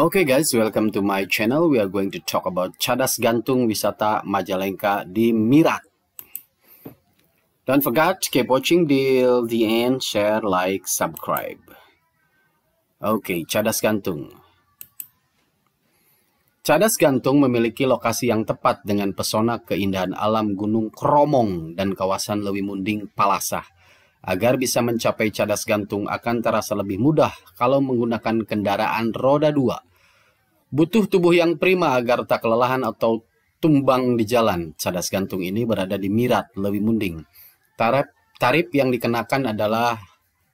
Okay guys, welcome to my channel. We are going to talk about Cadas Gantung Wisata Majalengka di Mirat. Don't forget, keep watching till the end, share, like, subscribe. Oke, okay, Cadas Gantung. Cadas Gantung memiliki lokasi yang tepat dengan pesona keindahan alam Gunung Kromong dan kawasan Lewi Munding Palasah. Agar bisa mencapai cadas gantung akan terasa lebih mudah kalau menggunakan kendaraan roda dua Butuh tubuh yang prima agar tak kelelahan atau tumbang di jalan. Cadas gantung ini berada di Mirat, Lewi Munding. Tarif, tarif yang dikenakan adalah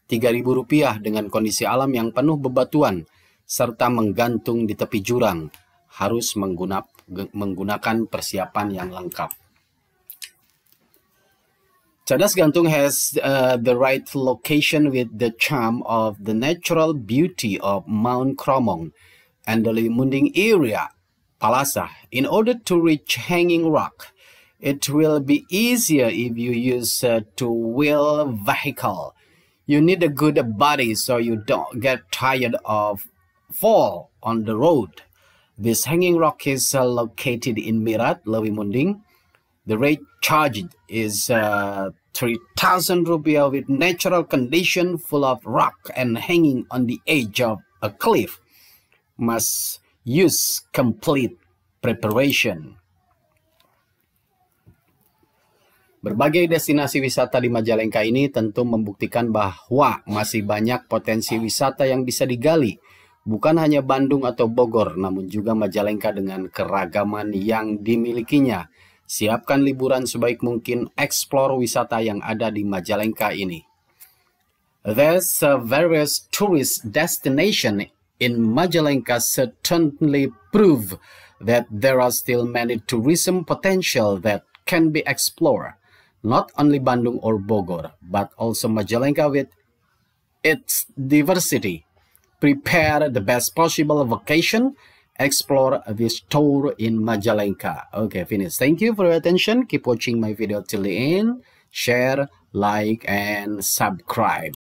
Rp3.000 dengan kondisi alam yang penuh bebatuan serta menggantung di tepi jurang. Harus menggunap, menggunakan persiapan yang lengkap. Cadas Gantung has uh, the right location with the charm of the natural beauty of Mount Kromong. and the Limunding area, Palasa, in order to reach Hanging Rock. It will be easier if you use a uh, two-wheel vehicle. You need a good body so you don't get tired of fall on the road. This hanging rock is uh, located in Mirat, Lewi The rate charged is uh, 3,000 rupiah with natural condition full of rock and hanging on the edge of a cliff. must use complete preparation. Berbagai destinasi wisata di Majalengka ini tentu membuktikan bahwa masih banyak potensi wisata yang bisa digali. Bukan hanya Bandung atau Bogor, namun juga Majalengka dengan keragaman yang dimilikinya. Siapkan liburan sebaik mungkin eksplor wisata yang ada di Majalengka ini. There's various tourist destination in Majalengka certainly prove that there are still many tourism potential that can be explored, not only Bandung or Bogor, but also Majalengka with its diversity. Prepare the best possible vacation, explore this tour in Majalengka. Okay, finish. Thank you for your attention. Keep watching my video till the end. Share, like, and subscribe.